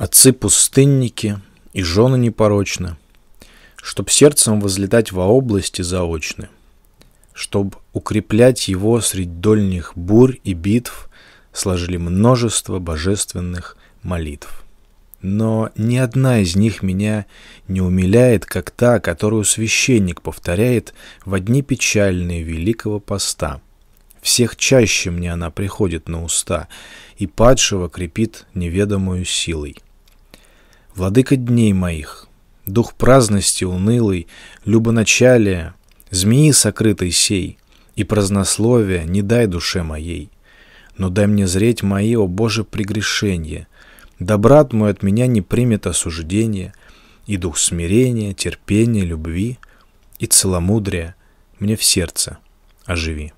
Отцы пустынники и жены непорочны, Чтоб сердцем возлетать во области заочны, Чтоб укреплять его средь дольних бурь и битв, Сложили множество божественных молитв. Но ни одна из них меня не умиляет, как та, которую священник повторяет в одни печальные великого поста. Всех чаще мне она приходит на уста, и падшего крепит неведомую силой владыка дней моих, дух праздности унылый, любоначалия, змеи сокрытой сей, и празднословия не дай душе моей, но дай мне зреть мои, о Боже, прегрешения, да брат мой от меня не примет осуждение, и дух смирения, терпения, любви и целомудрия мне в сердце оживи.